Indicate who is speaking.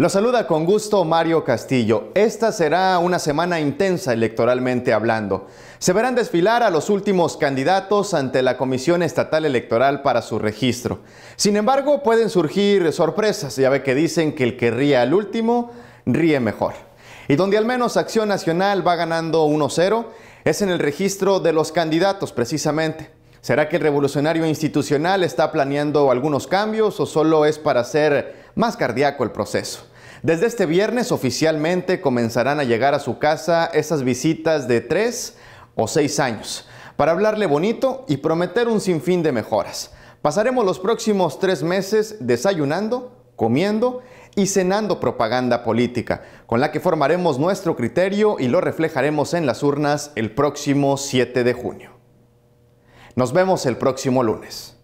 Speaker 1: Lo saluda con gusto Mario Castillo. Esta será una semana intensa electoralmente hablando. Se verán desfilar a los últimos candidatos ante la Comisión Estatal Electoral para su registro. Sin embargo, pueden surgir sorpresas, ya ve que dicen que el que ríe al último ríe mejor. Y donde al menos Acción Nacional va ganando 1-0 es en el registro de los candidatos precisamente. ¿Será que el revolucionario institucional está planeando algunos cambios o solo es para hacer más cardíaco el proceso? Desde este viernes oficialmente comenzarán a llegar a su casa esas visitas de 3 o 6 años para hablarle bonito y prometer un sinfín de mejoras. Pasaremos los próximos tres meses desayunando, comiendo y cenando propaganda política, con la que formaremos nuestro criterio y lo reflejaremos en las urnas el próximo 7 de junio. Nos vemos el próximo lunes.